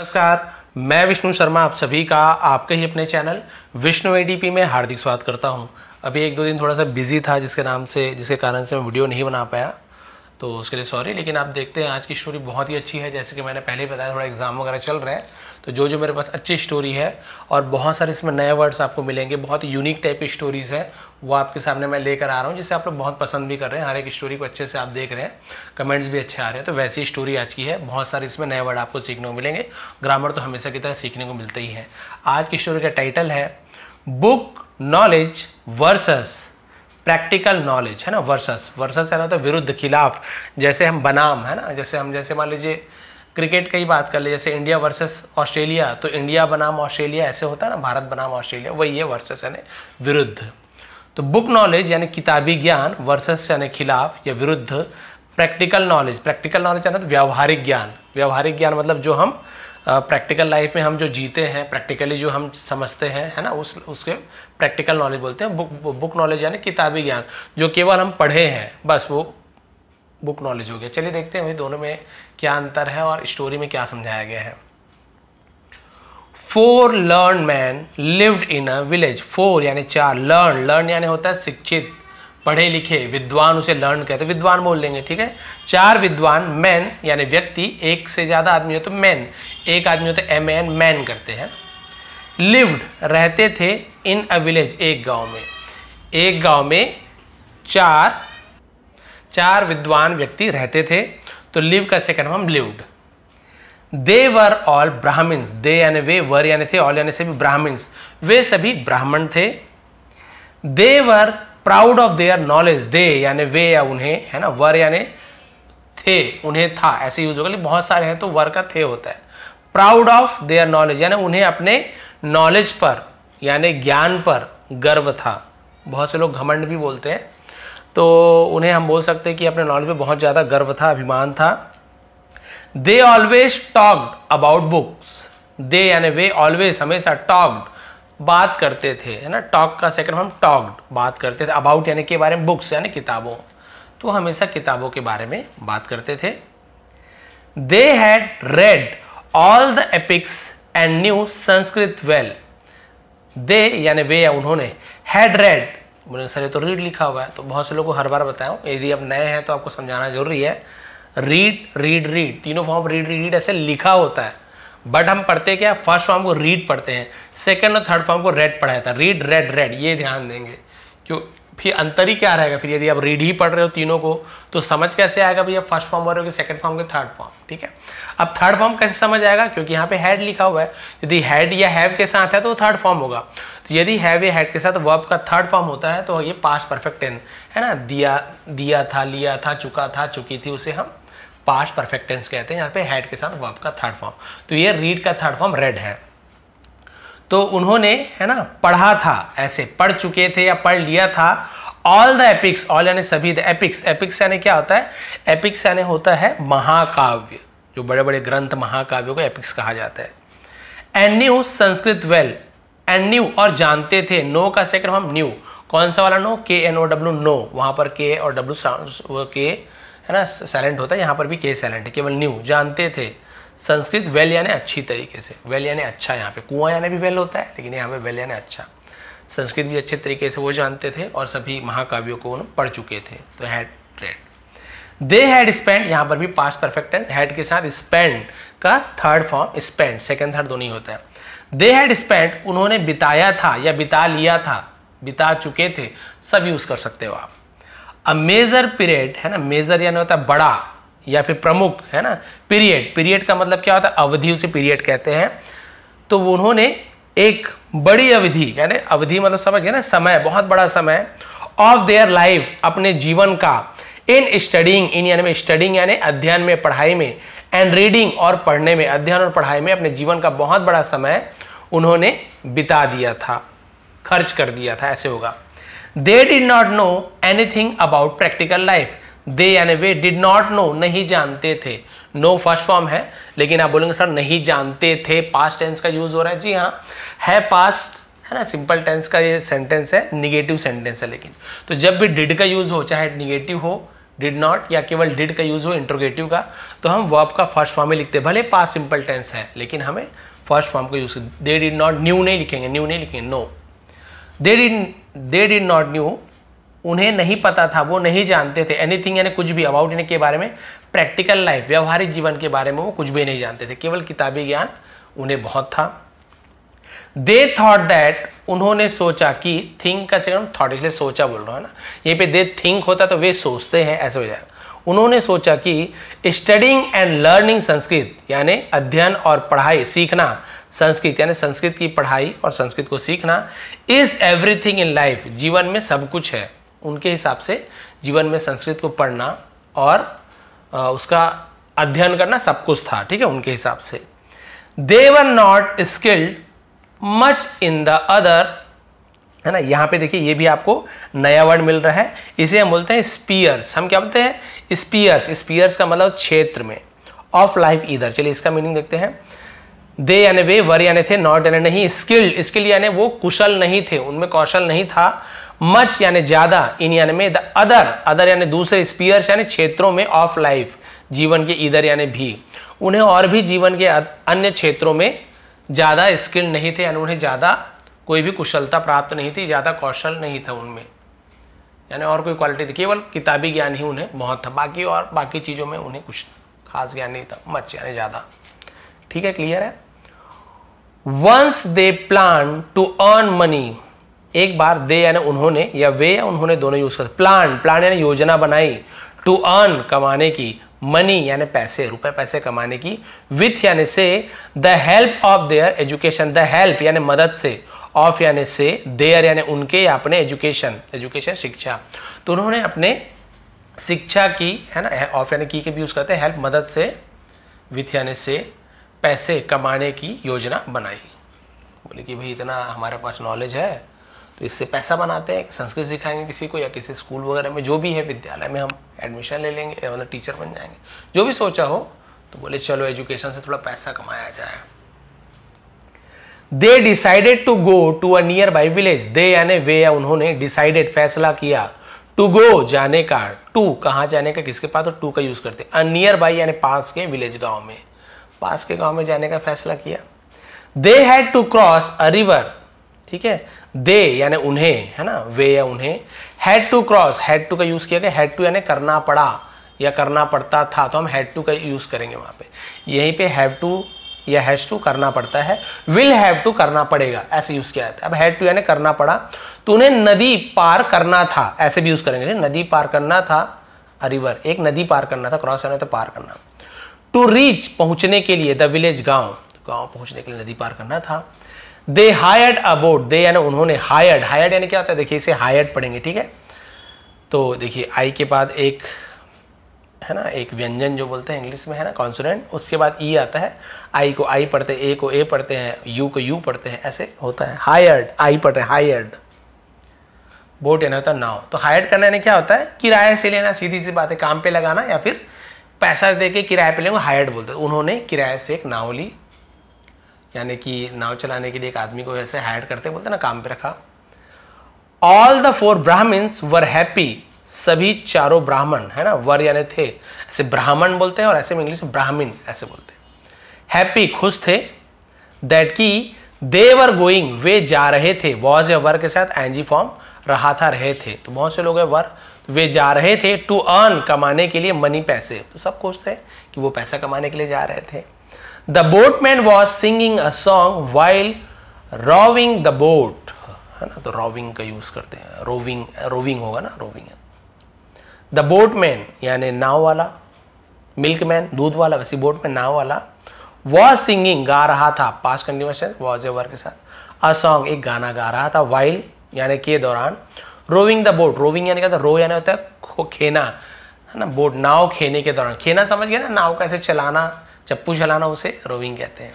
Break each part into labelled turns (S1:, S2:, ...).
S1: नमस्कार मैं विष्णु शर्मा आप सभी का आपके ही अपने चैनल विष्णु ए में हार्दिक स्वागत करता हूं अभी एक दो दिन थोड़ा सा बिजी था जिसके नाम से जिसके कारण से मैं वीडियो नहीं बना पाया तो उसके लिए सॉरी लेकिन आप देखते हैं आज की स्टोरी बहुत ही अच्छी है जैसे कि मैंने पहले ही बताया थोड़ा एग्ज़ाम वगैरह चल रहे हैं तो जो जो मेरे पास अच्छी स्टोरी है और बहुत सारे इसमें नए वर्ड्स आपको मिलेंगे बहुत यूनिक टाइप की स्टोरीज़ हैं वो आपके सामने मैं लेकर आ रहा हूँ जिसे आप लोग बहुत पसंद भी कर रहे हैं हर एक स्टोरी को अच्छे से आप देख रहे हैं कमेंट्स भी अच्छे आ रहे हैं तो वैसी स्टोरी आज की है बहुत सारे इसमें नए वर्ड आपको सीखने को मिलेंगे ग्रामर तो हमेशा की तरह सीखने को मिलते ही है आज की स्टोरी का टाइटल है book knowledge versus practical knowledge है ना वर्सेस वर्सेस है ना तो विरुद्ध खिलाफ जैसे हम बनाम है ना जैसे हम जैसे मान लीजिए क्रिकेट का ही बात कर ले जैसे इंडिया वर्सेस ऑस्ट्रेलिया तो इंडिया बनाम ऑस्ट्रेलिया ऐसे होता है ना भारत बनाम ऑस्ट्रेलिया वही है वर्सेस यानी विरुद्ध तो बुक नॉलेज यानी किताबी ज्ञान वर्सेस यानी खिलाफ या विरुद्ध प्रैक्टिकल नॉलेज प्रैक्टिकल नॉलेज यानी तो व्यावहारिक ज्ञान व्यावहारिक ज्ञान मतलब जो हम प्रैक्टिकल लाइफ में हम जो जीते हैं प्रैक्टिकली जो हम समझते हैं है ना उस उसके प्रैक्टिकल नॉलेज बोलते हैं बुक बुक नॉलेज यानी किताबी ज्ञान जो केवल हम पढ़े हैं बस वो बुक नॉलेज हो गया चलिए देखते हैं भाई दोनों में क्या अंतर है और स्टोरी में क्या समझाया गया है four learned men lived in a village four यानी चार लर्न लर्न यानी होता है शिक्षित पढ़े लिखे विद्वान उसे लर्न कहते हैं विद्वान बोल लेंगे ठीक है चार विद्वान मैन यानी व्यक्ति एक से ज़्यादा आदमी हो तो मैन एक आदमी होता है एम एन मैन करते हैं लिव्ड रहते थे इन अ विलेज एक गांव में एक गांव में चार चार विद्वान व्यक्ति रहते थे तो लिव का second form lived they were all Brahmins they यानी वे वर यानी थे ऑल यानी सभी ब्राह्मिन्स वे सभी ब्राह्मण थे they were proud of their knowledge they यानी वे या उन्हें है ना वर यानी थे उन्हें था ऐसे यूज होगा बहुत सारे हैं तो वर का थे होता है प्राउड ऑफ देयर नॉलेज यानी उन्हें अपने नॉलेज पर यानी ज्ञान पर गर्व था बहुत से लोग घमंड भी बोलते हैं तो उन्हें हम बोल सकते हैं कि अपने नॉलेज में बहुत ज़्यादा गर्व था अभिमान था they always talked about books they यानी वे ऑलवेज हमेशा टॉक्ड बात करते थे है ना टॉक का सेकंड हम टॉक्ड बात करते थे अबाउट यानी के बारे में बुक्स यानी किताबों तो हमेशा किताबों के बारे में बात करते थे they had read all the epics and knew Sanskrit well they यानी वे या उन्होंने हैड रेड बोले सर ये तो रीड लिखा हुआ है तो बहुत से लोगों को हर बार बताया यदि आप नए हैं तो आपको समझाना जरूरी है रीड रीड रीड तीनों फॉर्म रीड रीड ऐसे लिखा होता है बट हम पढ़ते क्या फर्स्ट फॉर्म को रीड पढ़ते हैं सेकेंड और थर्ड फॉर्म को रेड पढ़ा जाता है रीड रेड रेड ये ध्यान देंगे क्यों फिर अंतर ही क्या रहेगा फिर यदि आप रीड ही पढ़ रहे हो तीनों को तो समझ कैसे आएगा भैया फर्स्ट फॉर्म रहे हो सेकंड फॉर्म के थर्ड फॉर्म ठीक है अब थर्ड फॉर्म कैसे समझ आएगा क्योंकि यहाँ पे हैड लिखा हुआ है यदि हैड या हैव के साथ है तो थर्ड फॉर्म होगा तो यदि हैव ए हैड के साथ वर्ब का थर्ड फॉर्म होता है तो ये पास्ट परफेक्ट टेंस है ना दिया दिया था लिया था चुका था चुकी थी उसे हम पास्ट परफेक्ट टेंस कहते हैं यहाँ पे हैड के साथ वर्ब का थर्ड फॉर्म तो ये रीड का थर्ड फॉर्म रेड है तो उन्होंने है ना पढ़ा था ऐसे पढ़ चुके थे या पढ़ लिया था ऑल द एपिक्स ऑल यानी सभी द एपिक्स एपिक्स यानी क्या होता है एपिक्स यानी होता है महाकाव्य जो बड़े बड़े ग्रंथ महाकाव्यों को एपिक्स कहा जाता है and knew Sanskrit well and knew और जानते थे नो का सेकंड फॉर्म न्यू कौन सा वाला नो के एन ओ डब्ल्यू नो वहाँ पर के और डब्ल्यू के है ना साइलेंट होता है यहाँ पर भी के साइलेंट है केवल न्यू जानते थे संस्कृत वेल यानी अच्छी तरीके से वेल यानी अच्छा यहाँ पे कुआं यानी भी वेल होता है लेकिन यहाँ पे वेल यानी अच्छा संस्कृत भी अच्छे तरीके से वो जानते थे और सभी महाकाव्यों को पढ़ चुके थे तो had read they had spend यहाँ पर भी पास्ट परफेक्ट है हैड के साथ स्पेंड का third form spend second third दोनों ही होता है दे हैड स्पेंट उन्होंने बिताया था या बिता लिया था बिता चुके थे सब यूज कर सकते हो आप अ मेजर पीरियड है ना मेजर यानी होता है बड़ा या फिर प्रमुख है ना पीरियड पीरियड का मतलब क्या होता है अवधि उसे पीरियड कहते हैं तो उन्होंने एक बड़ी अवधि यानी अवधि मतलब समझ गए ना समय बहुत बड़ा समय ऑफ देयर लाइफ अपने जीवन का इन स्टडिंग इन यानी स्टडिंग यानी अध्ययन में पढ़ाई में एंड रीडिंग और पढ़ने में अध्ययन और पढ़ाई में अपने जीवन का बहुत बड़ा समय उन्होंने बिता दिया था खर्च कर दिया था ऐसे होगा they did not know anything about practical life they यानी वे डिड नॉट नो नहीं जानते थे नो फर्स्ट फॉर्म है लेकिन आप बोलेंगे सर नहीं जानते थे पास्ट टेंस का यूज हो रहा है जी हाँ है पास्ट है ना सिंपल टेंस का ये सेंटेंस है निगेटिव सेंटेंस है लेकिन तो जब भी डिड का यूज हो चाहे निगेटिव हो डिड नॉट या केवल डिड का यूज़ हो इंट्रोगेटिव का तो हम वर्ब का फर्स्ट फॉर्म ही लिखते हैं भले पास सिंपल टेंस है लेकिन हमें फर्स्ट फॉर्म का use they did not knew नहीं लिखेंगे न्यू नहीं लिखेंगे know they did they did not knew उन्हें नहीं पता था वो नहीं जानते थे एनीथिंग यानी कुछ भी अबाउट इन्हें के बारे में प्रैक्टिकल लाइफ व्यवहारिक जीवन के बारे में वो कुछ भी नहीं जानते थे केवल किताबी ज्ञान उन्हें बहुत था दे थॉट दैट उन्होंने सोचा कि थिंक का से थॉट इसलिए सोचा बोल रहा हूँ ना ये पे दे थिंक होता तो वे सोचते हैं ऐसे हो जाएगा उन्होंने सोचा कि स्टडिंग एंड लर्निंग संस्कृत यानी अध्ययन और पढ़ाई सीखना संस्कृत यानी संस्कृत की पढ़ाई और संस्कृत को सीखना इज एवरीथिंग इन लाइफ जीवन में सब कुछ है उनके हिसाब से जीवन में संस्कृत को पढ़ना और उसका अध्ययन करना सब कुछ था ठीक है उनके हिसाब से they were not skilled much in the other है ना यहाँ पे देखिए ये भी आपको नया वर्ड मिल रहा है इसे हम बोलते हैं स्पीयर्स हम क्या बोलते हैं स्पीयर्स स्पीयर्स का मतलब क्षेत्र में ऑफ लाइफ इधर चलिए इसका मीनिंग देखते हैं दे यानी वे वर यानी थे नॉट यानी नहीं स्किल्ड स्किल्ड यानी वो कुशल नहीं थे उनमें कौशल नहीं था मच यानी ज्यादा इन यानी में द अदर अदर यानी दूसरे स्पीयर्स यानी क्षेत्रों में ऑफ लाइफ जीवन के इधर यानी भी उन्हें और भी जीवन के अन्य क्षेत्रों में ज़्यादा स्किल नहीं थे यानी उन्हें ज़्यादा कोई भी कुशलता प्राप्त नहीं थी ज़्यादा कौशल नहीं था उनमें यानी और कोई क्वालिटी थी केवल किताबी ज्ञान ही उन्हें बहुत था बाकी और बाकी चीज़ों में उन्हें कुछ खास ज्ञान नहीं था मच यानी ज़्यादा ठीक है क्लियर है once they plan to earn money एक बार दे यानी उन्होंने या वे या उन्होंने दोनों यूज कर प्लान प्लान यानी योजना बनाई टू अर्न कमाने की मनी यानी पैसे रुपए पैसे कमाने की विथ यानी से the help of their education the help यानी मदद से ऑफ यानी से देयर यानी उनके या अपने एजुकेशन एजुकेशन शिक्षा तो उन्होंने अपने शिक्षा की है ना ऑफ यानी की के भी यूज़ करते हैं हेल्प मदद से विथ यानी से पैसे कमाने की योजना बनाई बोले कि भाई इतना हमारे पास नॉलेज है तो इससे पैसा बनाते हैं संस्कृत सिखाएंगे किसी को या किसी स्कूल वगैरह में जो भी है विद्यालय में हम एडमिशन ले लेंगे मतलब टीचर बन जाएंगे जो भी सोचा हो तो बोले चलो एजुकेशन से थोड़ा पैसा कमाया जाए they decided to go to a nearby village they यानी वे या उन्होंने डिसाइडेड फैसला किया टू गो जाने का टू कहाँ जाने का किसके पास तो टू का यूज करते अ नियर बाई यानी पास के विलेज गांव में पास के गांव में जाने का फैसला किया they had to cross a river ठीक है दे यानी उन्हें है ना वे या उन्हें had to cross had to का यूज़ किया गया हैड टू यानी करना पड़ा या करना पड़ता था तो हम हैड टू का यूज़ करेंगे वहां पे यहीं पे हैव टू या हैज टू करना पड़ता है विल हैव टू करना पड़ेगा ऐसे यूज़ किया जाता है अब हैड टू यानी करना पड़ा तो उन्हें नदी पार करना था ऐसे भी यूज़ करेंगे नदी पार करना था रिवर एक नदी पार करना था क्रॉस करना था पार करना टू रीच पहुंचने के लिए द विलेज गांव गांव पहुंचने के लिए नदी पार करना था दे हायर्ड अ बोट दे यानी उन्होंने हायर्ड हायर्ड यानी क्या होता है देखिए इसे हायर्ड पढ़ेंगे ठीक है तो देखिए आई के बाद एक है ना एक व्यंजन जो बोलते हैं इंग्लिश में है ना कॉन्सोनेंट उसके बाद ई e आता है आई को आई पढ़ते ए को ए पढ़ते हैं यू को यू पढ़ते हैं ऐसे होता है हायर्ड आई पढ़ रहे हायर्ड बोट यानी होता है नाव तो हायर्ड करना यानी क्या होता है किराए से लेना सीधी सी बात है काम पे लगाना या फिर पैसा दे के किराए पे लेंगे हायर्ड बोलते हैं उन्होंने किराए से एक नाव ली यानी कि नाव चलाने के लिए एक आदमी को ऐसे हायर करते बोलते ना काम पे रखा all the four Brahmins were happy सभी चारों ब्राह्मण है ना वर यानी थे ऐसे ब्राह्मण बोलते हैं और ऐसे में इंग्लिश ब्राह्मीण ऐसे बोलते हैप्पी खुश थे दैट की वर गोइंग वे जा रहे थे वॉज या वर के साथ एनजी फॉर्म रहा था रहे थे तो बहुत से लोग हैं वर तो वे जा रहे थे टू अर्न कमाने के लिए मनी पैसे तो सब खुश थे कि वो पैसा कमाने के लिए जा रहे थे the boatman was singing a song while rowing the boat है ना तो रॉविंग का यूज करते हैं रोविंग रोविंग होगा ना रोविंग द बोटमैन यानी नाव वाला मिल्कमैन दूध वाला वैसे बोटमैन नाव वाला वॉज सिंगिंग गा रहा था पास कंटिन्यूस वॉज ए के साथ अ सॉन्ग एक गाना गा रहा था वाइल यानी के दौरान रोविंग द बोट रोविंग यानी कहता रो यानी होता है खेना है ना बोट नाव खेने के दौरान खेना समझ गया ना नाव कैसे चलाना चप्पू चलाना उसे रोविंग कहते हैं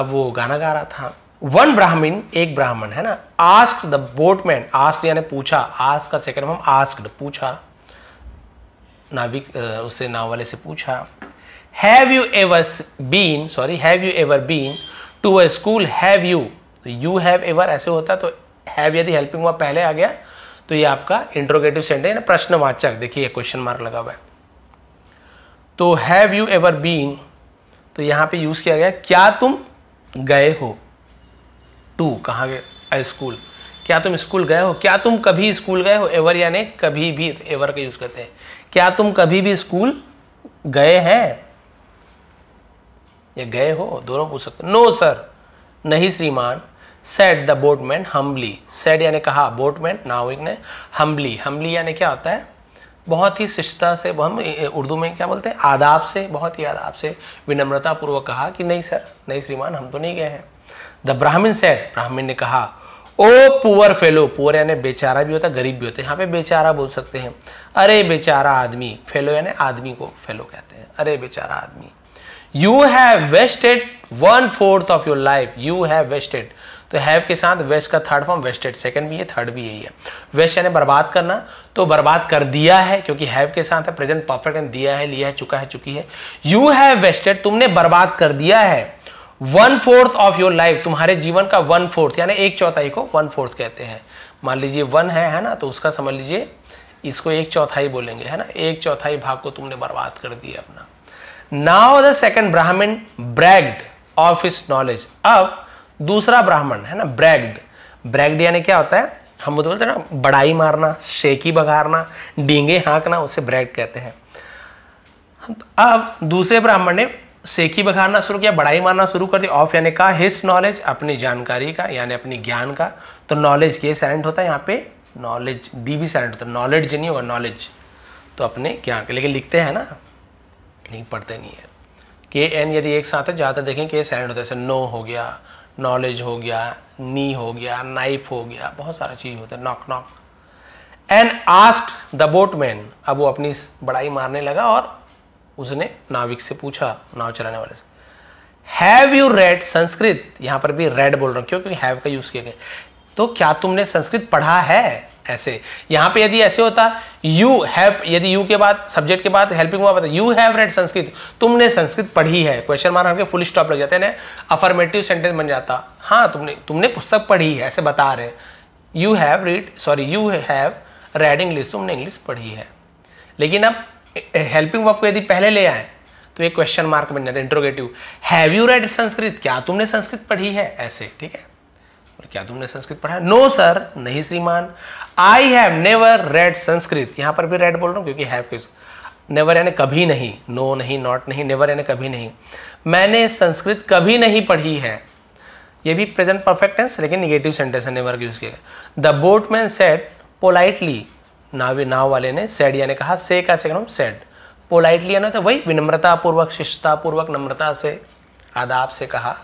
S1: अब वो गाना गा रहा था वन ब्राह्मीण एक ब्राह्मण है ना आस्क द बोटमैन आस्क यानी पूछा आस्क का सेकंड फॉर्म आस्क्ड पूछा नाविक उससे नाव वाले से पूछा have you ever been sorry have you ever been to a school have you you have ever ऐसे होता तो हैव यदि हेल्पिंग हुआ पहले आ गया तो ये आपका इंट्रोगेटिव सेंटेंस प्रश्नवाचक देखिए क्वेश्चन मार्क लगा हुआ है तो हैव यू एवर बीन तो यहां पे यूज़ किया गया क्या तुम गए हो टू कहा गए स्कूल क्या तुम स्कूल गए हो क्या तुम कभी स्कूल गए हो एवर यानी कभी भी एवर का यूज़ करते हैं क्या तुम कभी भी स्कूल गए हैं या गए हो दोनों पूछ सकते नो सर नहीं श्रीमान said the boatman humbly said यानी कहा बोटमैन नाविक ने हम्बली हम्बली यानी क्या होता है बहुत ही शिष्टता से हम उर्दू में क्या बोलते हैं आदाब से बहुत ही आदाब से विनम्रता पूर्वक कहा कि नहीं सर नहीं श्रीमान हम तो नहीं गए हैं द ब्राह्मण से ब्राह्मण ने कहा ओ पुअर फेलो पुअर यानी बेचारा भी होता है गरीब भी होता है यहाँ पे बेचारा बोल सकते हैं अरे बेचारा आदमी फेलो यानी आदमी को फेलो कहते हैं अरे बेचारा आदमी you have wasted one fourth of your life you have wasted तो हैव के साथ वेस्ट का थर्ड फॉर्म वेस्टेड सेकंड भी है थर्ड भी यही है वेस्ट यानी बर्बाद करना तो बर्बाद कर दिया है क्योंकि हैव के साथ है प्रेजेंट परफेक्ट एंड दिया है लिया है चुका है चुकी है यू हैव वेस्टेड तुमने बर्बाद कर दिया है one fourth of your life तुम्हारे जीवन का वन फोर्थ यानी एक चौथाई को वन फोर्थ कहते हैं मान लीजिए वन है है ना तो उसका समझ लीजिए इसको एक चौथाई बोलेंगे है ना एक चौथाई भाग को तुमने बर्बाद कर दिया अपना नाउ द सेकंड ब्राह्मण ब्रैग्ड ऑफ इस नॉलेज अब दूसरा ब्राह्मण है ना ब्रैग्ड ब्रैग्ड यानी क्या होता है हम बोलते हैं ना बड़ाई मारना शेकी बघारना डींगे हाँकना उसे ब्रैग्ड कहते हैं अब दूसरे ब्राह्मण ने सेखी बघारना शुरू किया बड़ाई मारना शुरू कर दिया ऑफ यानी का हिस नॉलेज अपनी जानकारी का यानी अपनी ज्ञान का तो नॉलेज के साइलेंट होता है यहाँ पे नॉलेज डी भी साइलेंट होता है नॉलेज नहीं होगा नॉलेज तो अपने ज्ञान के लेकिन लिखते हैं ना नहीं पढ़ते नहीं है के एन यदि एक साथ है ज़्यादातर देखें के साइलेंट होता है जैसे नो हो गया नॉलेज हो गया नी हो गया नाइफ हो गया बहुत सारा चीज़ होता है knock knock and asked the boatman अब वो अपनी बड़ाई मारने लगा और उसने नाविक से पूछा नाव चलाने वाले से हैव यू रेड संस्कृत यहां पर भी रेड बोल रहा हूँ क्योंकि हैव का यूज़ किया गया तो क्या तुमने संस्कृत पढ़ा है ऐसे यहाँ पे यदि ऐसे होता यू हैव यदि यू के बाद सब्जेक्ट के बाद हेल्पिंग हुआ यू हैव रेड संस्कृत तुमने संस्कृत पढ़ी है क्वेश्चन मार्क के फुल स्टॉप लग जाते हैं ना अफर्मेटिव सेंटेंस बन जाता हाँ तुमने तुमने पुस्तक पढ़ी है ऐसे बता रहे you have read sorry you have read English तुमने इंग्लिश पढ़ी है लेकिन अब हेल्पिंग वर्ब को यदि पहले ले आए तो एक क्वेश्चन मार्क बन जाता है interrogative have you read Sanskrit क्या तुमने संस्कृत पढ़ी है ऐसे ठीक है और क्या तुमने संस्कृत पढ़ा नो सर नहीं श्रीमान I have never read Sanskrit यहां पर भी रेड बोल रहा हूं क्योंकि हैव नेवर यानी कभी नहीं नो no, नहीं नॉट नहीं नेवर यानी कभी नहीं मैंने संस्कृत कभी नहीं पढ़ी है ये भी प्रेजेंट परफेक्ट टेंस लेकिन नेगेटिव सेंटेंस है नेवर यूज़ किया द बोटमैन सेट पोलाइटली नाव नाव वाले ने सेड यानी कहा से का से सेकंड सेड पोलाइटली यानी तो वही विनम्रता पूर्वक शिष्टता पूर्वक नम्रता से आदाब से कहा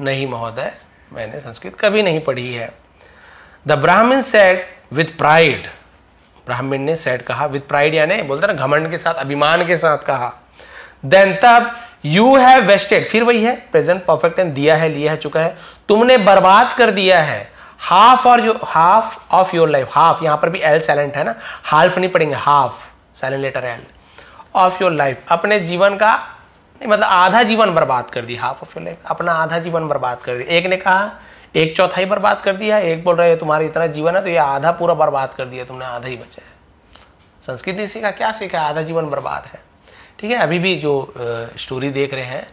S1: नहीं महोदय मैंने संस्कृत कभी नहीं पढ़ी है द ब्राह्मण सेट विथ प्राइड ब्राह्मण ने सेट कहा विथ प्राइड यानी बोलता ना घमंड के साथ अभिमान के साथ कहा देन तब यू हैव वेस्टेड फिर वही है प्रेजेंट परफेक्ट एंड दिया है लिया है चुका है तुमने बर्बाद कर दिया है हाफ और your half of your life half यहां पर भी एल साइलेंट है ना हाफ नहीं पढ़ेंगे half silent letter L of your life अपने जीवन का नहीं मतलब आधा जीवन बर्बाद कर दिया हाफ ऑफ योर लाइफ अपना आधा जीवन बर्बाद कर दिया एक ने कहा एक चौथाई बर्बाद कर दिया एक बोल रहे तुम्हारा इतना जीवन है तो ये आधा पूरा बर्बाद कर दिया तुमने आधा ही बचा है संस्कृत ने सीखा क्या सीखा आधा जीवन बर्बाद है ठीक है अभी भी जो स्टोरी देख रहे हैं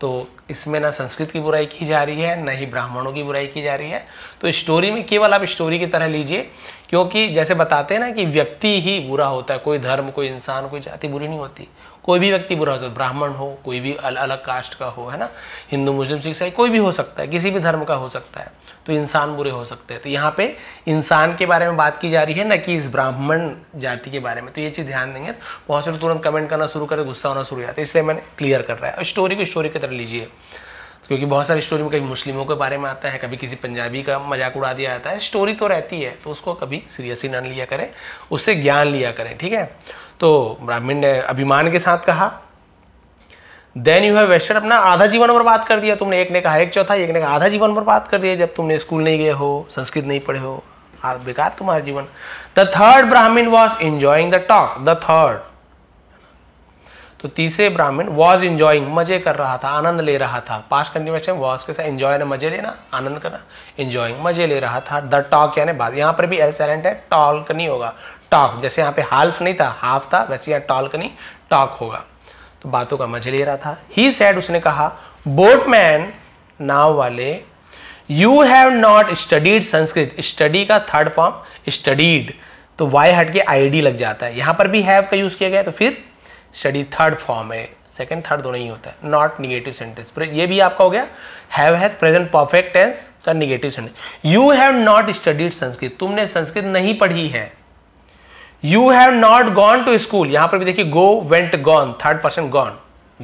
S1: तो इसमें ना संस्कृत की बुराई की जा रही है ना ही ब्राह्मणों की बुराई की जा रही है तो स्टोरी में केवल आप स्टोरी की तरह लीजिए क्योंकि जैसे बताते हैं ना कि व्यक्ति ही बुरा होता है कोई धर्म कोई इंसान कोई जाति बुरी नहीं होती कोई भी व्यक्ति बुरा हो सकता है ब्राह्मण हो कोई भी अल, अलग कास्ट का हो है ना हिंदू मुस्लिम सिख ईसाई कोई भी हो सकता है किसी भी धर्म का हो सकता है तो इंसान बुरे हो सकते हैं तो यहाँ पे इंसान के बारे में बात की जा रही है ना कि इस ब्राह्मण जाति के बारे में तो ये चीज़ ध्यान देंगे तो बहुत से तुरंत कमेंट करना शुरू कर गुस्सा होना शुरू हो जाता है इसलिए मैंने क्लियर कर रहा है और स्टोरी को स्टोरी की तरह लीजिए क्योंकि बहुत सारी स्टोरी में कभी मुस्लिमों के बारे में आता है कभी किसी पंजाबी का मजाक उड़ा दिया जाता है स्टोरी तो रहती है तो उसको कभी सीरियसली न लिया करें उससे ज्ञान लिया करें ठीक है तो ब्राह्मण ने अभिमान के साथ कहा देन यू हैव वेस्टर्ड अपना आधा जीवन पर बात कर दिया तुमने एक ने कहा एक चौथा एक ने कहा आधा जीवन पर बात कर दिया जब तुमने स्कूल नहीं गए हो संस्कृत नहीं पढ़े हो बेकार तुम्हारा जीवन the third Brahmin was enjoying the talk the third तो तीसरे ब्राह्मण वॉज इंजॉइंग मजे कर रहा था आनंद ले रहा था पास कंटिन्यूस है वॉज के साथ इंजॉय ना मजे लेना आनंद करना इंजॉइंग मजे ले रहा था द टॉक यानी बात यहाँ पर भी एल सैलेंट है टॉल्क नहीं होगा टॉक जैसे यहाँ पे हाल्फ नहीं था हाफ था वैसे यहाँ टॉल्क नहीं टॉक होगा तो बातों का मजे ले रहा था ही सैड उसने कहा बोटमैन नाव वाले you have not studied Sanskrit study का थर्ड फॉर्म स्टडीड तो वाई हट के आई डी लग जाता है यहां पर भी हैव का यूज़ किया गया तो फिर स्टडी थर्ड फॉर्म है सेकेंड थर्ड दोनों ही होता है नॉट निगेटिव सेंटेंस ये भी आपका हो गया have hath present perfect tense का negative sentence you have not studied Sanskrit तुमने संस्कृत नहीं पढ़ी है you have not gone to school यहां पर भी देखिए go went gone third person gone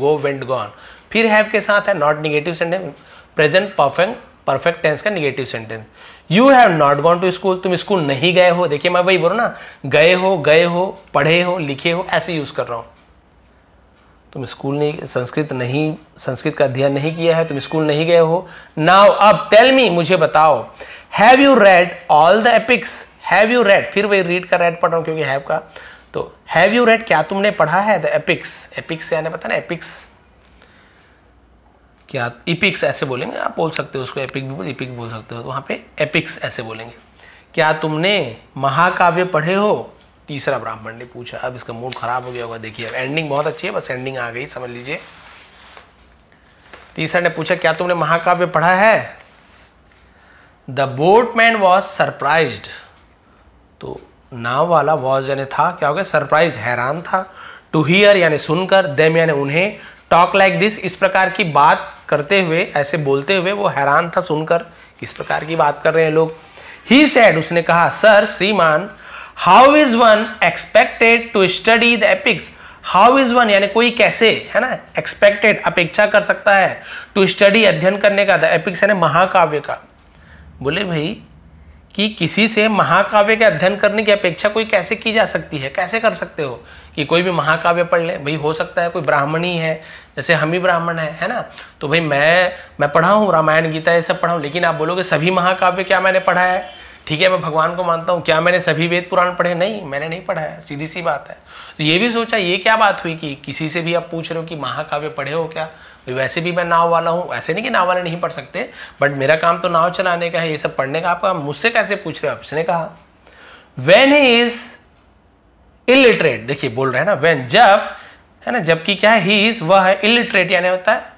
S1: go went gone फिर हैव के साथ है not negative sentence present perfect perfect tense का negative sentence you have not gone to school तुम स्कूल नहीं गए हो देखिए मैं वही बोलू ना गए हो गए हो पढ़े हो लिखे हो ऐसे यूज कर रहा हूं तुम स्कूल नहीं संस्कृत नहीं संस्कृत का अध्ययन नहीं किया है तुम स्कूल नहीं गए हो नाउ अब टेल मी मुझे बताओ have you read all the epics have you read फिर वही रीड का रेड पढ़ रहा हूँ क्योंकि हैव का तो हैव यू रेड क्या तुमने पढ़ा है द एपिक्स एपिक्स से आने पता ना एपिक्स क्या इपिक्स ऐसे बोलेंगे आप बोल सकते हो उसको एपिक भी बोल इपिक बोल सकते हो तो वहाँ पे एपिक्स ऐसे बोलेंगे क्या तुमने महाकाव्य पढ़े हो तीसरा ब्राह्मण ने पूछा अब इसका मूड खराब हो गया होगा देखिए अब एंडिंग बहुत अच्छी है बस एंडिंग आ गई समझ लीजिए तीसरा ने पूछा क्या तुमने महाकाव्य पढ़ा है द बोटमैन वॉज सरप्राइज तो नाव वाला वॉज यानी था क्या हो गया सरप्राइज हैरान था टू हियर यानी सुनकर देम यानी उन्हें टॉक लाइक दिस इस प्रकार की बात करते हुए ऐसे बोलते हुए वो हैरान था सुनकर किस प्रकार की बात कर रहे हैं लोग ही सैड उसने कहा सर श्रीमान how is one expected to study the epics how is one यानी कोई कैसे है ना एक्सपेक्टेड अपेक्षा कर सकता है टू स्टडी अध्ययन करने का द एपिक्स यानी महाकाव्य का बोले भाई कि किसी से महाकाव्य के अध्ययन करने की अपेक्षा कोई कैसे की जा सकती है कैसे कर सकते हो कि कोई भी महाकाव्य पढ़ ले भाई हो सकता है कोई ब्राह्मणी है जैसे हम ही ब्राह्मण है है ना तो भाई मैं मैं पढ़ा हूँ रामायण गीता ये सब पढ़ा हूँ लेकिन आप बोलोगे सभी महाकाव्य क्या मैंने पढ़ा है ठीक है मैं भगवान को मानता हूँ क्या मैंने सभी वेद पुराण पढ़े नहीं मैंने नहीं पढ़ा है सीधी सी बात है तो ये भी सोचा ये क्या बात हुई कि किसी से भी आप पूछ रहे हो कि महाकाव्य पढ़े हो क्या वैसे भी मैं नाव वाला हूँ ऐसे नहीं कि नाव वाले नहीं पढ़ सकते बट मेरा काम तो नाव चलाने का है ये सब पढ़ने का आपका मुझसे कैसे पूछ रहे हो आपने इसने कहा वेन ही इज इलिटरेट देखिए बोल रहे हैं ना वेन जब है ना जबकि क्या है ही इज वह है इलिटरेट यानी होता है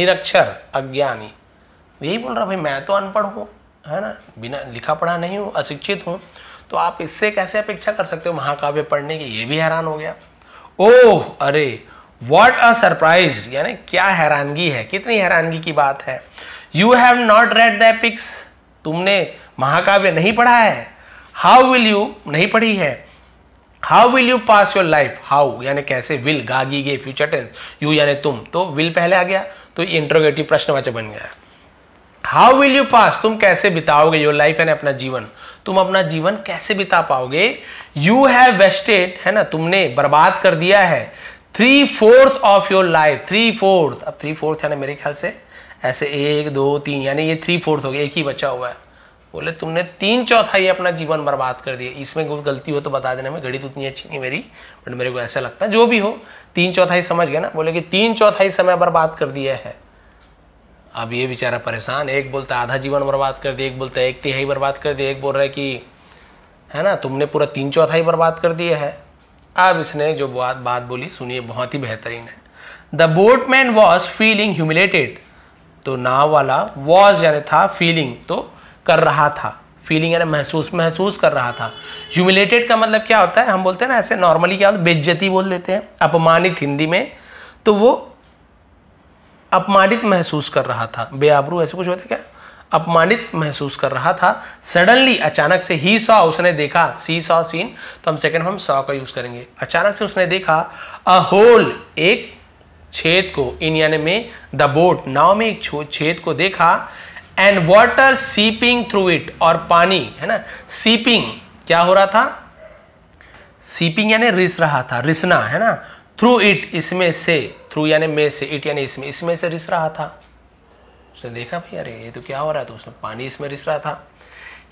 S1: निरक्षर अज्ञानी यही बोल रहा भाई मैं तो अनपढ़ हूँ है ना बिना लिखा पढ़ा नहीं हूँ अशिक्षित हूँ तो आप इससे कैसे अपेक्षा कर सकते हो महाकाव्य पढ़ने की ये भी हैरान हो गया ओह अरे वॉट अ सरप्राइज यानी क्या हैरानगी है कितनी हैरानगी की बात है you have not read the epics तुमने महाकाव्य नहीं पढ़ा है हाउ विल यू नहीं पढ़ी है how will you pass your life how यानी कैसे विल गागी गे फ्यूचर टेंस यू यानी तुम तो विल पहले आ गया तो ये इंट्रोगेटिव प्रश्नवाचक बन गया हाउ विल यू पास तुम कैसे बिताओगे योर लाइफ एंड अपना जीवन तुम अपना जीवन कैसे बिता पाओगे यू हैव वेस्टेड है ना तुमने बर्बाद कर दिया है three fourth of your life three fourth अब थ्री फोर्थ है ना मेरे ख्याल से ऐसे एक दो तीन यानी ये थ्री फोर्थ हो गया एक ही बचा हुआ है बोले तुमने तीन चौथाई अपना जीवन बर्बाद कर दिया इसमें कोई गलती हो तो बता देना मैं घड़ी तो उतनी अच्छी नहीं मेरी बट मेरे को ऐसा लगता है जो भी हो तीन चौथाई समझ गया ना बोले कि तीन चौथाई समय बर्बाद कर दिया है अब ये बेचारा परेशान एक बोलता आधा जीवन बर्बाद कर दिया एक बोलता है एक तिहाई बर्बाद कर दिया एक बोल रहा है कि है ना तुमने पूरा तीन चौथाई बर्बाद कर दिया है अब इसने जो बात बात बोली सुनिए बहुत ही बेहतरीन है the boatman was feeling humiliated तो नाव वाला वॉज यानी था फीलिंग तो कर रहा था फीलिंग यानी महसूस महसूस कर रहा था ह्यूमिलेटेड का मतलब क्या होता है हम बोलते हैं ना ऐसे नॉर्मली क्या होता है बेज्जती बोल देते हैं अपमानित हिंदी में तो वो अपमानित महसूस कर रहा था बेआबरू ऐसे कुछ होता क्या अपमानित महसूस कर रहा था सडनली अचानक से ही सॉ उसने देखा सी सॉ सीन तो हम सेकेंड हम सॉ का यूज करेंगे अचानक से उसने देखा अ होल एक छेद को इन यानी में द बोट नाव में एक छेद को देखा and water seeping through it और पानी है ना सीपिंग क्या हो रहा था सीपिंग यानी रिस रहा था रिसना है ना थ्रू इट इसमें से थ्रू यानी मे से इट यानी इसमें इसमें से रिस रहा था उसने देखा भाई अरे ये तो क्या हो रहा है तो उसने पानी इसमें रिस रहा था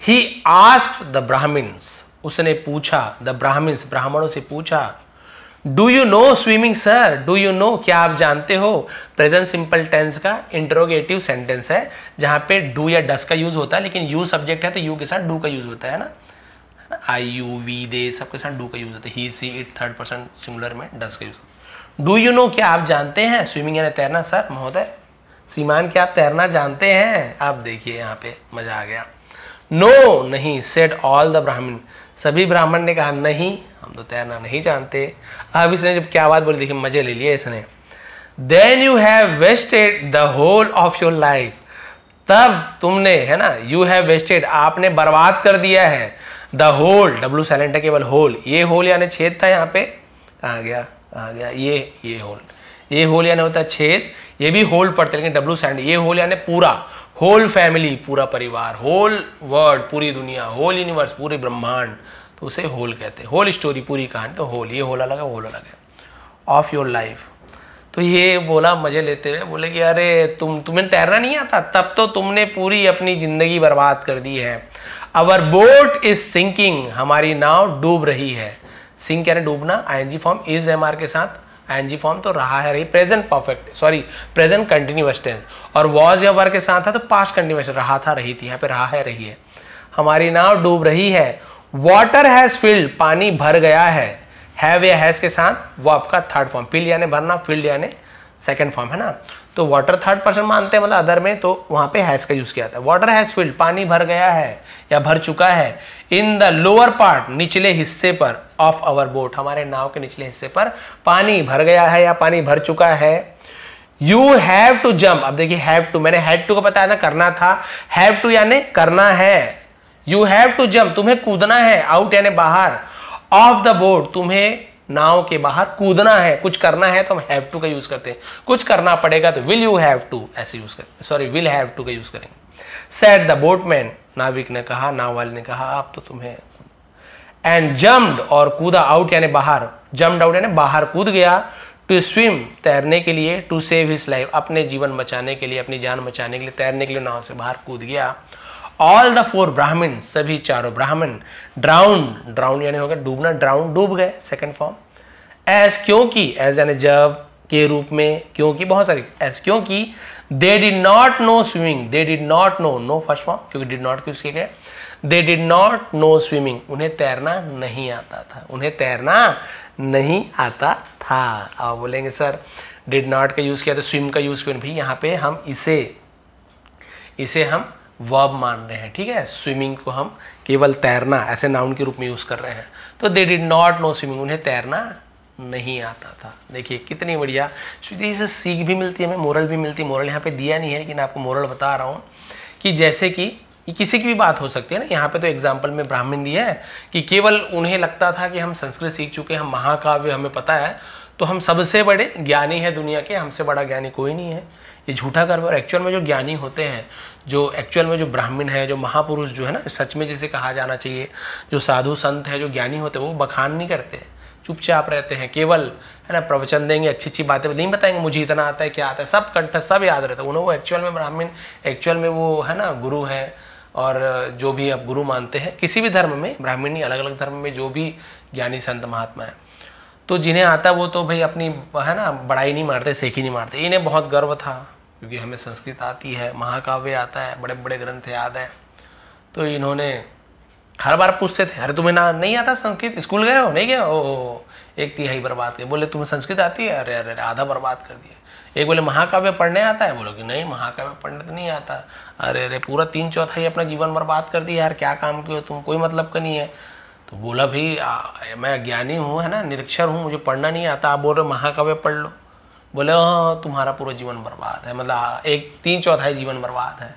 S1: ही आस्ट द ब्राह्मिन्स उसने पूछा द ब्राह्मिन्स ब्राह्मणों से पूछा do you know swimming sir do you know क्या आप जानते हो प्रेजेंट सिंपल टेंस का इंटरोगेटिव सेंटेंस है जहां पे डू या डस का यूज होता है लेकिन यू सब्जेक्ट है तो यू के साथ डू का यूज होता है ना आई यू वी दे सबके साथ डू का यूज होता है he she it third person singular में डस का यूज होता है डू यू नो क्या आप जानते हैं स्विमिंग यानी तैरना सर महोदय श्रीमान क्या आप तैरना जानते हैं आप देखिए यहाँ पे मजा आ गया नो no, नहीं सेट ऑल द ब्राह्मण सभी ब्राह्मण ने कहा नहीं हम तो तैरना नहीं जानते अब इसने जब क्या बात बोली देखिए मजे ले लिए इसने then you have wasted the whole of your life तब तुमने है ना यू हैव वेस्टेड आपने बर्बाद कर दिया है द होल डब्लू सैलेंटर केवल होल ये होल यानी छेद था यहाँ पे कहा गया आ गया ये ये होल ये होल यानी होता है छेद ये भी होल पड़ते लेकिन डब्लू सैंड ये होल यानी पूरा होल फैमिली पूरा परिवार होल वर्ल्ड पूरी दुनिया होल यूनिवर्स पूरे ब्रह्मांड तो उसे होल कहते हैं होल स्टोरी पूरी कहानी तो होल ये होल अलग है होल अलग है ऑफ योर लाइफ तो ये बोला मज़े लेते हुए बोले कि अरे तुम तुम्हें तैरना नहीं आता तब तो तुमने पूरी अपनी ज़िंदगी बर्बाद कर दी है अवर बोट इज सिंकिंग हमारी नाव डूब रही है सिंह कह रहे डूबना आईएनजी फॉर्म इज एमआर के साथ आईएनजी फॉर्म तो रहा है रही present perfect sorry present continuous tense और वॉज या वर के साथ था तो पास्ट कंटिन्यूस रहा था रही थी यहाँ पे रहा है रही है हमारी नाव डूब रही है वॉटर हैज फिल्ड पानी भर गया है हैव या हैज के साथ वो आपका थर्ड फॉर्म फिल यानी भरना फिल्ड यानी सेकेंड फॉर्म है ना तो वाटर थर्ड पर्सन मानते हैं मतलब अदर में तो वहां पे हैज का यूज़ किया जाता है वाटर हैज़ फिल्ड पानी भर गया है या भर चुका है इन द लोअर पार्ट निचले हिस्से पर ऑफ अवर बोट हमारे नाव के निचले हिस्से पर पानी भर गया है या पानी भर चुका है यू हैव टू जम्प अब देखिए हैव टू मैंने हैड टू को बताया ना करना था हैव टू यानी करना है यू हैव टू जम्प तुम्हें कूदना है आउट यानी बाहर ऑफ द बोट तुम्हें नाव के बाहर कूदना है कुछ करना है तो हम हैव टू का यूज करते हैं कुछ करना पड़ेगा तो विल यू हैव टू ऐसे यूज करें सॉरी विल हैव टू का यूज करेंगे सेट द बोटमैन नाविक ने कहा नाव वाले ने कहा आप तो तुम्हें एंड जम्ड और कूदा आउट यानी बाहर जम्ड आउट यानी बाहर कूद गया टू स्विम तैरने के लिए टू सेव हिज लाइफ अपने जीवन बचाने के लिए अपनी जान बचाने के लिए तैरने के लिए नाव से बाहर कूद गया ऑल द फोर ब्राह्मण सभी चारों ब्राह्मण ड्राउन ड्राउन यानी होगा डूबना ड्राउन डूब गए सेकंड फॉर्म एज क्योंकि एज यानी जब के रूप में क्योंकि बहुत सारी एज क्योंकि they did not know swimming they did not know know first form क्योंकि डिड नॉट क्यों सीखे they did not know swimming उन्हें तैरना नहीं आता था उन्हें तैरना नहीं आता था आप बोलेंगे सर डिड नॉट का यूज़ किया तो स्विम का यूज़ क्यों भाई यहाँ पे हम इसे इसे हम वर्ब मान रहे हैं ठीक है स्विमिंग को हम केवल तैरना ऐसे नाउन के रूप में यूज़ कर रहे हैं तो they did not know swimming उन्हें तैरना नहीं आता था देखिए कितनी बढ़िया श्रुति से सीख भी मिलती है हमें मोरल भी मिलती है मोरल यहाँ पे दिया नहीं है लेकिन आपको मोरल बता रहा हूँ कि जैसे कि ये किसी की भी बात हो सकती है ना यहाँ पे तो एग्जाम्पल में ब्राह्मण दिया है कि केवल उन्हें लगता था कि हम संस्कृत सीख चुके हम महाकाव्य हमें पता है तो हम सबसे बड़े ज्ञानी है दुनिया के हमसे बड़ा ज्ञानी कोई नहीं है ये झूठा कर्म एक्चुअल में जो ज्ञानी होते हैं जो एक्चुअल में जो ब्राह्मण है जो महापुरुष जो है ना सच में जिसे कहा जाना चाहिए जो साधु संत है जो ज्ञानी होते हैं वो बखान नहीं करते चुपचाप रहते हैं केवल है ना प्रवचन देंगे अच्छी अच्छी बातें नहीं बताएंगे मुझे इतना आता है क्या आता है सब कंठ सब याद रहता है उन्हें वो एक्चुअल में ब्राह्मण एक्चुअल में वो है ना गुरु है और जो भी आप गुरु मानते हैं किसी भी धर्म में ब्राह्मणी अलग अलग धर्म में जो भी ज्ञानी संत महात्मा है तो जिन्हें आता वो तो भाई अपनी है ना बड़ाई नहीं मारते सेकी नहीं मारते इन्हें बहुत गर्व था क्योंकि हमें संस्कृत आती है महाकाव्य आता है बड़े बड़े ग्रंथ याद हैं तो इन्होंने हर बार पूछते थे अरे तुम्हें ना नहीं आता संस्कृत स्कूल गए हो नहीं गए ओ एक तिहाई बर्बाद कर बोले तुम्हें संस्कृत आती है अरे अरे अरे आधा बर्बाद कर दिया एक बोले महाकाव्य पढ़ने आता है बोलो कि नहीं महाकाव्य पढ़ने तो नहीं आता अरे अरे पूरा तीन चौथाई अपना जीवन बर्बाद कर दिया यार क्या काम के हो तुम कोई मतलब का नहीं है तो बोला भाई मैं अज्ञानी हूँ है ना निरक्षर हूँ मुझे पढ़ना नहीं आता आप बोल रहे महाकाव्य पढ़ लो बोले हाँ, हाँ तुम्हारा पूरा जीवन बर्बाद है मतलब एक तीन चौथाई जीवन बर्बाद है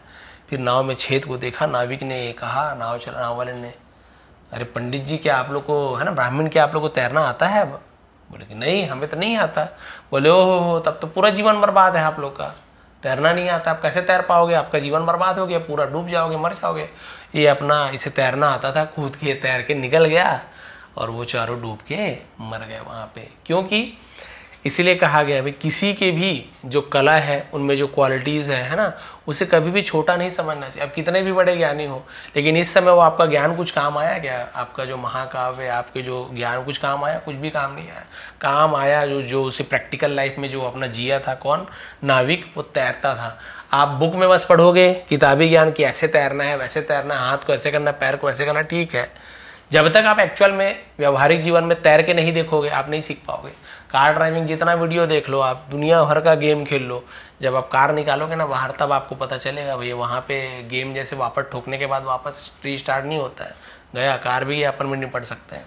S1: फिर नाव में छेद को देखा नाविक ने ये कहा नाव नाव वाले ने अरे पंडित जी क्या आप लोग को है ना ब्राह्मण क्या आप लोग को तैरना आता है अब बोले कि नहीं हमें तो नहीं आता बोले ओह तब तो पूरा जीवन बर्बाद है आप लोग का तैरना नहीं आता आप कैसे तैर पाओगे आपका जीवन बर्बाद हो गया पूरा डूब जाओगे मर जाओगे ये अपना इसे तैरना आता था कूद के तैर के निकल गया और वो चारों डूब के मर गए वहाँ पे क्योंकि इसीलिए कहा गया भाई किसी के भी जो कला है उनमें जो क्वालिटीज़ है है ना उसे कभी भी छोटा नहीं समझना चाहिए आप कितने भी बड़े ज्ञानी हो लेकिन इस समय वो आपका ज्ञान कुछ काम आया क्या आपका जो महाकाव्य आपके जो ज्ञान कुछ काम आया कुछ भी काम नहीं आया काम आया जो जो उसे प्रैक्टिकल लाइफ में जो अपना जिया था कौन नाविक वो तैरता था आप बुक में बस पढ़ोगे किताबी ज्ञान कि ऐसे तैरना है वैसे तैरना हाथ को ऐसे करना पैर को ऐसे करना ठीक है जब तक आप एक्चुअल में व्यवहारिक जीवन में तैर के नहीं देखोगे आप नहीं सीख पाओगे कार ड्राइविंग जितना वीडियो देख लो आप दुनिया भर का गेम खेल लो जब आप कार निकालोगे ना बाहर तब आपको पता चलेगा भैया वहाँ पे गेम जैसे वापस ठोकने के बाद वापस री स्टार्ट नहीं होता है गया कार भी अपन में निपट सकते हैं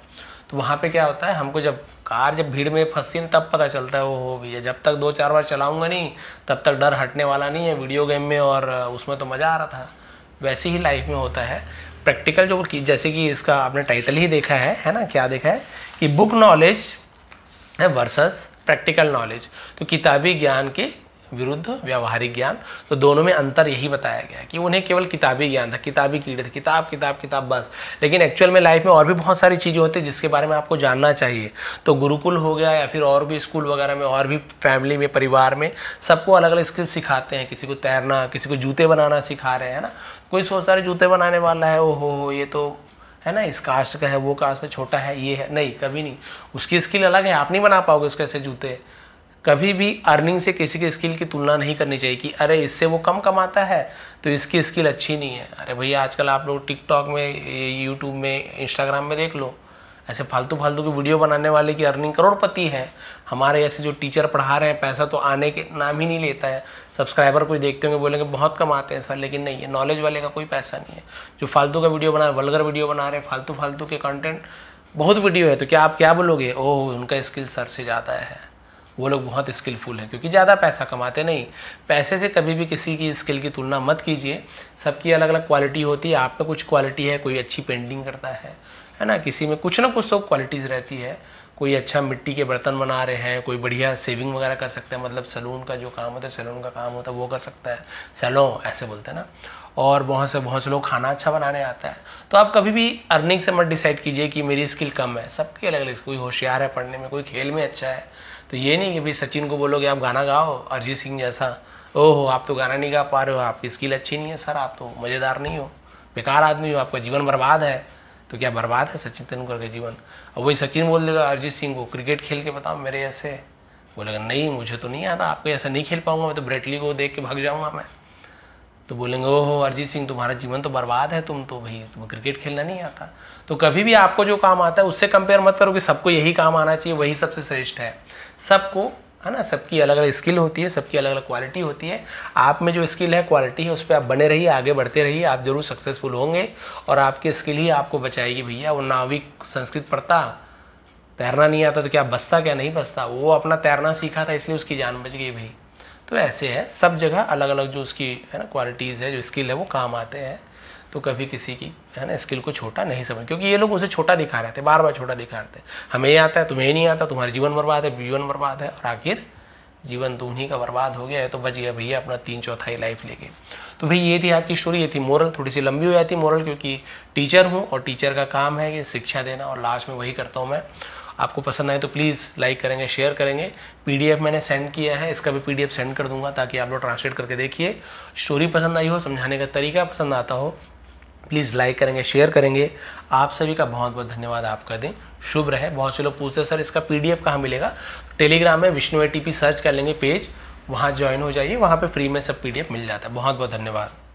S1: तो वहाँ पे क्या होता है हमको जब कार जब भीड़ में फंसती है तब पता चलता है वो हो भैया जब तक दो चार बार चलाऊँगा नहीं तब तक डर हटने वाला नहीं है वीडियो गेम में और उसमें तो मज़ा आ रहा था वैसे ही लाइफ में होता है प्रैक्टिकल जो जैसे कि इसका आपने टाइटल ही देखा है है ना क्या देखा है कि book knowledge versus practical knowledge तो किताबी ज्ञान के विरुद्ध व्यावहारिक ज्ञान तो दोनों में अंतर यही बताया गया कि उन्हें केवल किताबी ज्ञान था किताबी कीड़े थे किताब किताब किताब बस लेकिन एक्चुअल में लाइफ में और भी बहुत सारी चीज़ें होती है जिसके बारे में आपको जानना चाहिए तो गुरुकुल हो गया या फिर और भी स्कूल वगैरह में और भी फैमिली में परिवार में सबको अलग अलग स्किल सिखाते हैं किसी को तैरना किसी को जूते बनाना सिखा रहे हैं ना कोई सोच रहा है जूते बनाने वाला है ओ हो ये तो है ना इस कास्ट का है वो कास्ट में छोटा है ये है नहीं कभी नहीं उसकी स्किल अलग है आप नहीं बना पाओगे उसके ऐसे जूते कभी भी अर्निंग से किसी के स्किल की तुलना नहीं करनी चाहिए कि अरे इससे वो कम कमाता है तो इसकी स्किल अच्छी नहीं है अरे भैया आजकल आप लोग टिकटॉक में यूट्यूब में इंस्टाग्राम में देख लो ऐसे फालतू फालतू की वीडियो बनाने वाले की अर्निंग करोड़पति है हमारे ऐसे जो टीचर पढ़ा रहे हैं पैसा तो आने के नाम ही नहीं लेता है सब्सक्राइबर कोई देखते होंगे बोलेंगे बहुत कम आते हैं सर लेकिन नहीं है नॉलेज वाले का कोई पैसा नहीं है जो फालतू का वीडियो बना रहे वलगर वीडियो बना रहे फालतू फालतू के कंटेंट बहुत वीडियो है तो क्या आप क्या बोलोगे ओह उनका स्किल सर से ज़्यादा है वो लोग बहुत स्किलफुल हैं क्योंकि ज़्यादा पैसा कमाते नहीं पैसे से कभी भी किसी की स्किल की तुलना मत कीजिए सबकी अलग अलग क्वालिटी होती है आप में कुछ क्वालिटी है कोई अच्छी पेंटिंग करता है है ना किसी में कुछ ना कुछ तो क्वालिटीज़ रहती है कोई अच्छा मिट्टी के बर्तन बना रहे हैं कोई बढ़िया सेविंग वगैरह कर सकते हैं मतलब सलून का जो काम होता है सैलून का काम होता है वो कर सकता है सैलो ऐसे बोलते हैं ना और बहुत से बहुत से लोग खाना अच्छा बनाने आता है तो आप कभी भी अर्निंग से मत डिसाइड कीजिए कि मेरी स्किल कम है सबके अलग अलग कोई होशियार है पढ़ने में कोई खेल में अच्छा है तो ये नहीं कि भाई सचिन को बोलोगे आप गाना गाओ अरिजीत सिंह जैसा ओहो आप तो गाना नहीं गा पा रहे हो आपकी स्किल अच्छी नहीं है सर आप तो मज़ेदार नहीं हो बेकार आदमी हो आपका जीवन बर्बाद है तो क्या बर्बाद है सचिन तेंदुलकर का जीवन अब वही सचिन बोल देगा अरिजीत सिंह को क्रिकेट खेल के बताओ मेरे ऐसे बोलेगा नहीं मुझे तो नहीं आता आपको ऐसा नहीं खेल पाऊंगा मैं तो ब्रेटली को देख के भाग जाऊंगा मैं तो बोलेंगे ओहो अरिजीत सिंह तुम्हारा जीवन तो बर्बाद है तुम तो भाई तुम्हें क्रिकेट खेलना नहीं आता तो कभी भी आपको जो काम आता है उससे कंपेयर मत करो कि सबको यही काम आना चाहिए वही सबसे श्रेष्ठ है सबको है ना सबकी अलग अलग स्किल होती है सबकी अलग अलग क्वालिटी होती है आप में जो स्किल है क्वालिटी है उस पर आप बने रहिए आगे बढ़ते रहिए आप जरूर सक्सेसफुल होंगे और आपकी स्किल ही आपको बचाएगी भैया वो नाविक संस्कृत पढ़ता तैरना नहीं आता तो क्या बसता क्या नहीं बचता वो अपना तैरना सीखा था इसलिए उसकी जान बच गई भाई तो ऐसे है सब जगह अलग अलग जो उसकी है ना क्वालिटीज़ है जो स्किल है वो काम आते हैं तो कभी किसी की है ना स्किल को छोटा नहीं समझ क्योंकि ये लोग उसे छोटा दिखा रहे थे बार बार छोटा दिखा रहे थे हमें ये आता है तुम्हें नहीं आता तुम्हारा जीवन बर्बाद है जीवन बर्बाद है और आखिर जीवन तो का बर्बाद हो गया है तो बच गया भैया अपना तीन चौथाई लाइफ लेके तो भाई ये थी आज की स्टोरी ये थी मोरल थोड़ी सी लंबी हो जाती है मोरल क्योंकि टीचर हूँ और टीचर का काम है कि शिक्षा देना और लास्ट में वही करता हूँ मैं आपको पसंद आए तो प्लीज़ लाइक करेंगे शेयर करेंगे पीडीएफ मैंने सेंड किया है इसका भी पीडीएफ सेंड कर दूंगा ताकि आप लोग ट्रांसलेट करके देखिए स्टोरी पसंद आई हो समझाने का तरीका पसंद आता हो प्लीज़ लाइक करेंगे शेयर करेंगे आप सभी का बहुत बहुत धन्यवाद आपका दिन शुभ रहे बहुत से लोग पूछते हैं सर इसका पी डी एफ कहाँ मिलेगा टेलीग्राम में विष्णु ए सर्च कर लेंगे पेज वहाँ ज्वाइन हो जाइए वहाँ पर फ्री में सब पी मिल जाता है बहुत बहुत धन्यवाद